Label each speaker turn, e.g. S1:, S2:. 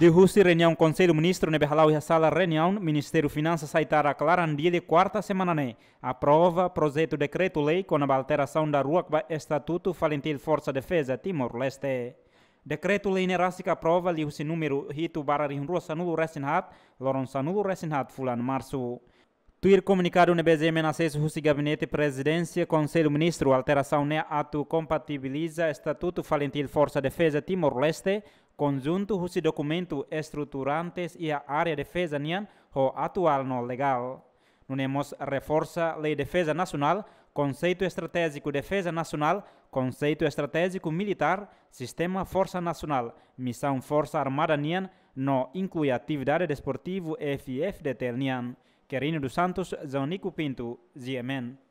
S1: De Rússia, reunião Conselho Ministro Nebehalau e a sala reunião Ministério Finanças Saitara aclaram dia de quarta semana né. Aprova projeto decreto-lei com a alteração da rua Estatuto Falentil Força Defesa Timor-Leste. Decreto-lei nerásica aprova lhe o número Rito Bararim Rosa Sanulo Resinhat, Loron Sanulo Resinhat, Fulano Março. Tuir comunicado no BZM na acesso Russi Gabinete Presidência Conselho Ministro alteração ne né? ato compatibiliza Estatuto Falentil Força Defesa Timor-Leste conjunto husi documento estruturantes e a área defesa nian ho atual no legal. Nunemos reforça lei defesa nacional, conceito estratégico defesa nacional, conceito estratégico militar, sistema força nacional, missão força armada nian, no inclui atividade desportivo FFDT nian. Querino dos Santos, Zonico Pinto, Ziemen.